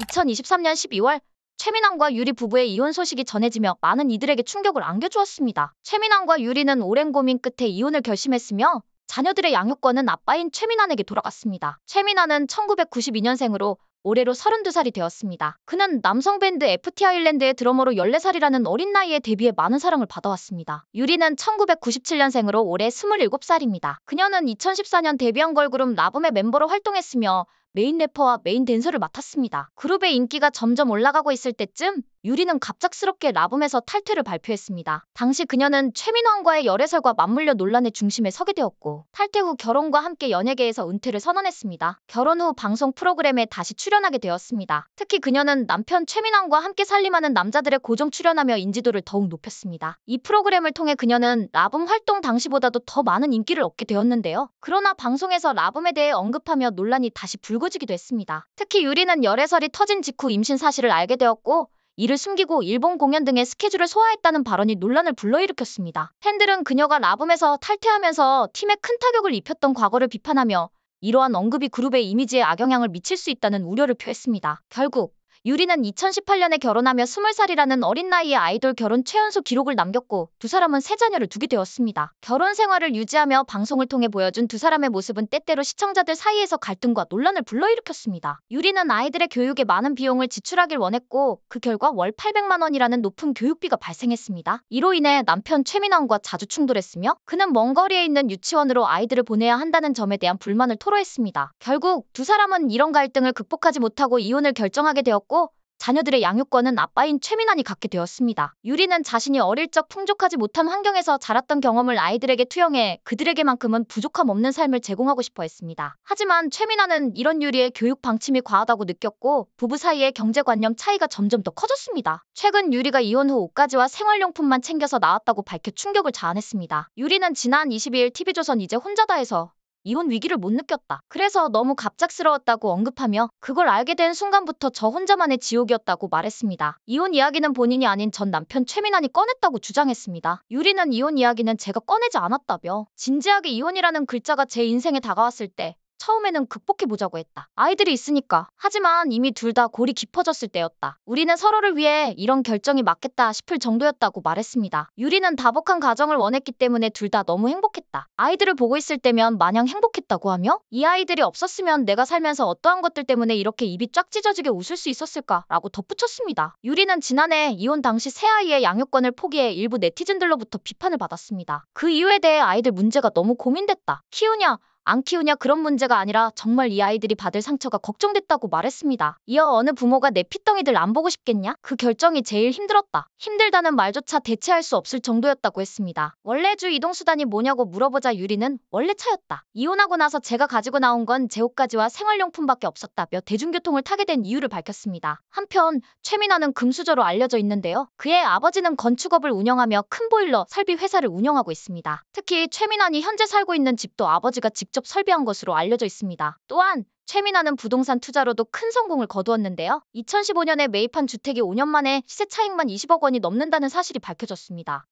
2023년 12월 최민환과 유리 부부의 이혼 소식이 전해지며 많은 이들에게 충격을 안겨주었습니다. 최민환과 유리는 오랜 고민 끝에 이혼을 결심했으며 자녀들의 양육권은 아빠인 최민환에게 돌아갔습니다. 최민환은 1992년생으로 올해로 32살이 되었습니다. 그는 남성 밴드 FT 아일랜드의 드러머로 14살이라는 어린 나이에 데뷔해 많은 사랑을 받아왔습니다. 유리는 1997년생으로 올해 27살입니다. 그녀는 2014년 데뷔한 걸그룹 라붐의 멤버로 활동했으며 메인 래퍼와 메인 댄서를 맡았습니다. 그룹의 인기가 점점 올라가고 있을 때쯤 유리는 갑작스럽게 라붐에서 탈퇴를 발표했습니다. 당시 그녀는 최민원과의 열애설과 맞물려 논란의 중심에 서게 되었고 탈퇴 후 결혼과 함께 연예계에서 은퇴를 선언했습니다. 결혼 후 방송 프로그램에 다시 출연하게 되었습니다. 특히 그녀는 남편 최민원과 함께 살림하는 남자들의 고정 출연하며 인지도를 더욱 높였습니다. 이 프로그램을 통해 그녀는 라붐 활동 당시보다도 더 많은 인기를 얻게 되었는데요. 그러나 방송에서 라붐에 대해 언급하며 논란이 다시 불거지기도 했습니다. 특히 유리는 열애설이 터진 직후 임신 사실을 알게 되었고 이를 숨기고 일본 공연 등의 스케줄을 소화했다는 발언이 논란을 불러일으켰습니다. 팬들은 그녀가 라붐에서 탈퇴하면서 팀에 큰 타격을 입혔던 과거를 비판하며 이러한 언급이 그룹의 이미지에 악영향을 미칠 수 있다는 우려를 표했습니다. 결국 유리는 2018년에 결혼하며 20살이라는 어린 나이에 아이돌 결혼 최연소 기록을 남겼고 두 사람은 세 자녀를 두게 되었습니다. 결혼 생활을 유지하며 방송을 통해 보여준 두 사람의 모습은 때때로 시청자들 사이에서 갈등과 논란을 불러일으켰습니다. 유리는 아이들의 교육에 많은 비용을 지출하길 원했고 그 결과 월 800만 원이라는 높은 교육비가 발생했습니다. 이로 인해 남편 최민원과 자주 충돌했으며 그는 먼 거리에 있는 유치원으로 아이들을 보내야 한다는 점에 대한 불만을 토로했습니다. 결국 두 사람은 이런 갈등을 극복하지 못하고 이혼을 결정하게 되었고 되었고 자녀들의 양육권은 아빠인 최민환이 갖게 되었습니다. 유리는 자신이 어릴 적 풍족하지 못한 환경에서 자랐던 경험을 아이들에게 투영해 그들에게만큼은 부족함 없는 삶을 제공하고 싶어 했습니다. 하지만 최민환은 이런 유리의 교육 방침이 과하다고 느꼈고 부부 사이의 경제관념 차이가 점점 더 커졌습니다. 최근 유리가 이혼 후옷가지와 생활용품만 챙겨서 나왔다고 밝혀 충격을 자아냈습니다. 유리는 지난 22일 TV조선 이제 혼자다에서 이혼 위기를 못 느꼈다. 그래서 너무 갑작스러웠다고 언급하며 그걸 알게 된 순간부터 저 혼자만의 지옥이었다고 말했습니다. 이혼 이야기는 본인이 아닌 전 남편 최민환이 꺼냈다고 주장했습니다. 유리는 이혼 이야기는 제가 꺼내지 않았다며 진지하게 이혼이라는 글자가 제 인생에 다가왔을 때 처음에는 극복해 보자고 했다. 아이들이 있으니까. 하지만 이미 둘 다 골이 깊어졌을 때였다. 우리는 서로를 위해 이런 결정이 맞겠다 싶을 정도였다고 말했습니다. 유리는 다복한 가정을 원했기 때문에 둘 다 너무 행복했다. 아이들을 보고 있을 때면 마냥 행복했다고 하며 이 아이들이 없었으면 내가 살면서 어떠한 것들 때문에 이렇게 입이 쫙 찢어지게 웃을 수 있었을까? 라고 덧붙였습니다. 유리는 지난해 이혼 당시 새아이의 양육권을 포기해 일부 네티즌들로부터 비판을 받았습니다. 그 이유에 대해 아이들 문제가 너무 고민됐다. 키우냐? 안 키우냐 그런 문제가 아니라 정말 이 아이들이 받을 상처가 걱정됐다고 말했습니다. 이어 어느 부모가 내 피덩이들 안 보고 싶겠냐? 그 결정이 제일 힘들었다. 힘들다는 말조차 대체할 수 없을 정도였다고 했습니다. 원래 주 이동수단이 뭐냐고 물어보자 유리는 원래 차였다. 이혼하고 나서 제가 가지고 나온 건 제옷까지와 생활용품밖에 없었다며 대중교통을 타게 된 이유를 밝혔습니다. 한편 최민아는 금수저로 알려져 있는데요. 그의 아버지는 건축업을 운영하며 큰 보일러 설비 회사를 운영하고 있습니다. 특히 최민아이 현재 살고 있는 집도 아버지가 집 직접 설비한 것으로 알려져 있습니다. 또한 최민아는 부동산 투자로도 큰 성공을 거두었는데요. 2015년에 매입한 주택이 5년 만에 시세 차익만 20억 원이 넘는다는 사실이 밝혀졌습니다.